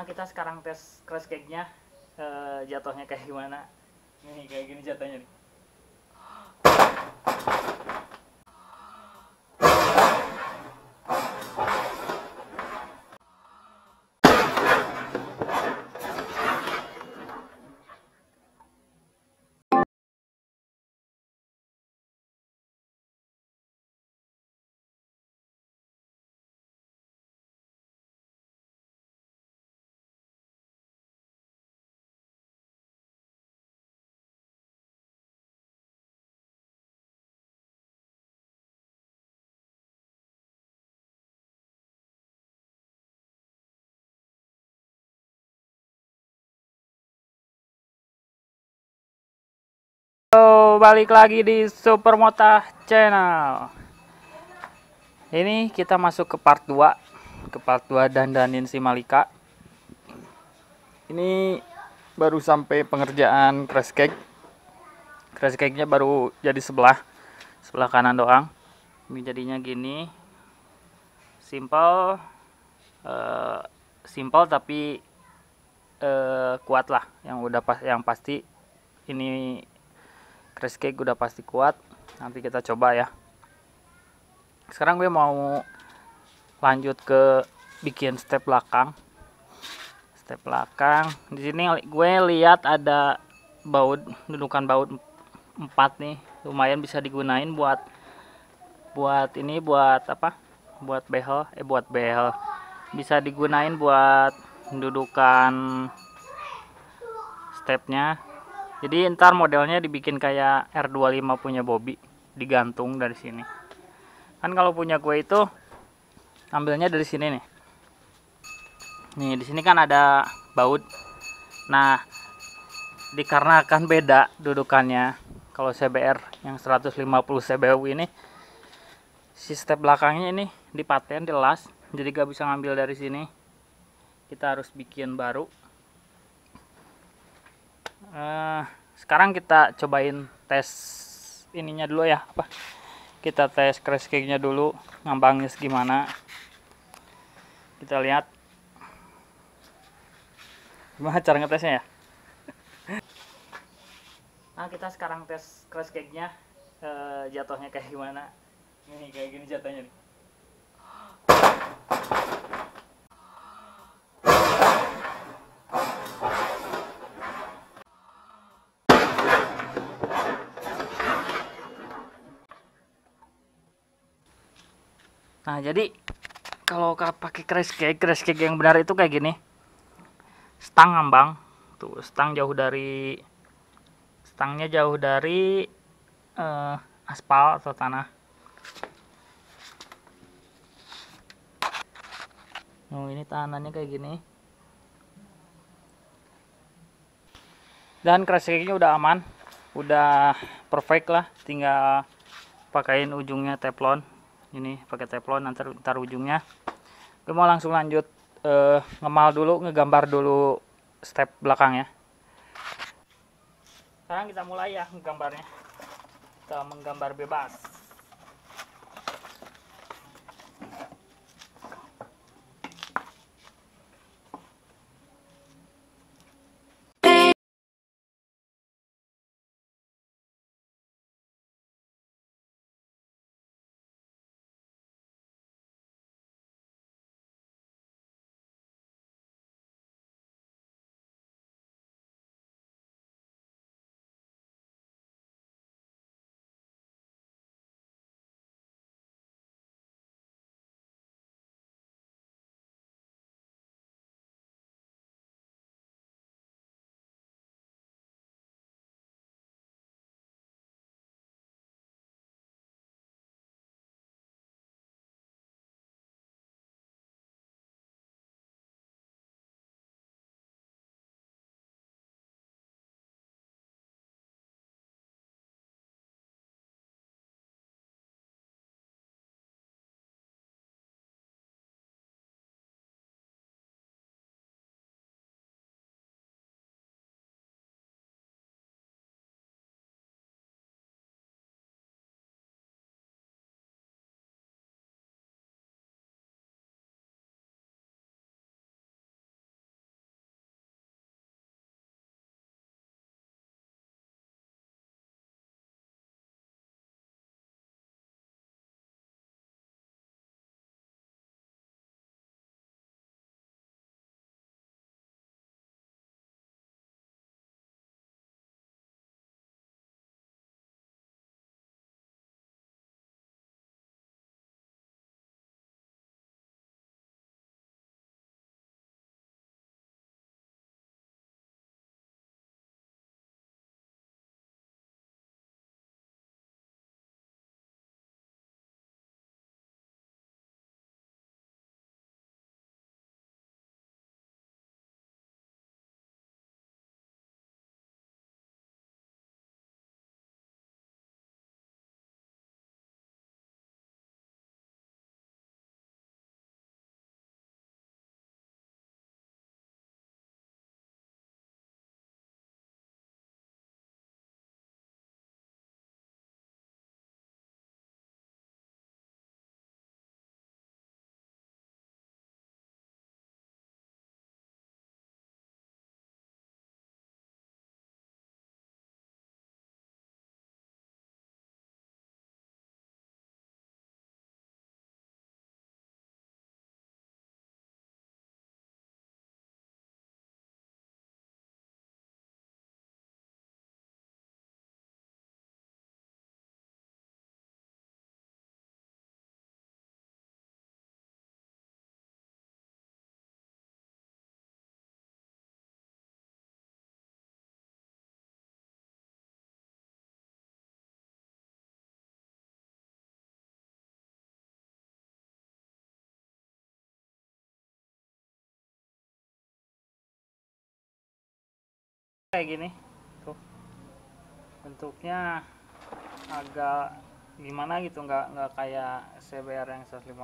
nah kita sekarang tes crash cake nya uh, eh, jatuhnya kayak gimana nih kayak gini jatuhnya nih Halo, balik lagi di Super Supermota Channel. Ini kita masuk ke part 2, ke part 2 dandanin si Malika. Ini baru sampai pengerjaan crash cake. Crash cake-nya baru jadi sebelah sebelah kanan doang. Ini jadinya gini. Simple uh, simple tapi uh, kuat lah yang udah pas yang pasti ini Crash cake udah pasti kuat. Nanti kita coba ya. Sekarang gue mau lanjut ke bikin step belakang. Step belakang. Di sini gue lihat ada baut dudukan baut 4 nih. Lumayan bisa digunain buat buat ini buat apa? Buat behel, eh buat behel. Bisa digunain buat dudukan stepnya jadi ntar modelnya dibikin kayak R25 punya Bobby, digantung dari sini. Kan kalau punya gue itu ambilnya dari sini nih. Nih, di sini kan ada baut. Nah, dikarenakan beda dudukannya. Kalau CBR yang 150 CBU ini si step belakangnya ini dipaten dilas, jadi gak bisa ngambil dari sini. Kita harus bikin baru uh, sekarang kita cobain tes ininya dulu ya apa kita tes crash cake nya dulu ngambangnya segimana kita lihat gimana cara ngetesnya ya nah kita sekarang tes crash cake nya uh, eh, jatuhnya kayak gimana nih kayak gini jatuhnya nih nah jadi kalau pakai crash cake crash cake yang benar itu kayak gini stang ngambang tuh stang jauh dari stangnya jauh dari uh, aspal atau tanah Nah, ini tahanannya kayak gini. Dan crash cake-nya udah aman. Udah perfect lah. Tinggal pakaiin ujungnya teflon ini pakai teflon nanti ntar ujungnya gue mau langsung lanjut eh, ngemal dulu ngegambar dulu step belakang ya. sekarang kita mulai ya gambarnya kita menggambar bebas kayak gini tuh bentuknya agak gimana gitu nggak nggak kayak CBR yang 150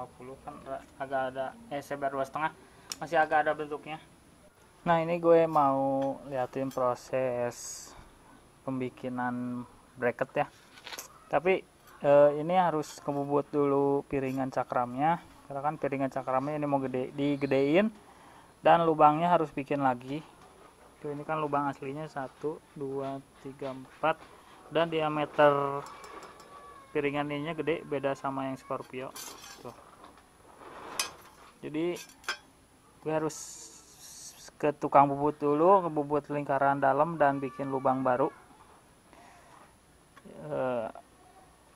kan agak ada eh CBR dua setengah masih agak ada bentuknya nah ini gue mau liatin proses pembikinan bracket ya tapi eh, ini harus kebubut dulu piringan cakramnya karena kan piringan cakramnya ini mau gede digedein dan lubangnya harus bikin lagi satu ini kan lubang aslinya satu dua tiga empat dan diameter piringan ininya gede beda sama yang Scorpio tuh jadi gue harus ke tukang bubut dulu ngebubut lingkaran dalam dan bikin lubang baru eh,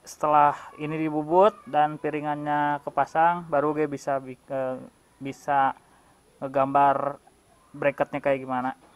setelah ini dibubut dan piringannya kepasang baru gue bisa e, bisa ngegambar bracketnya kayak gimana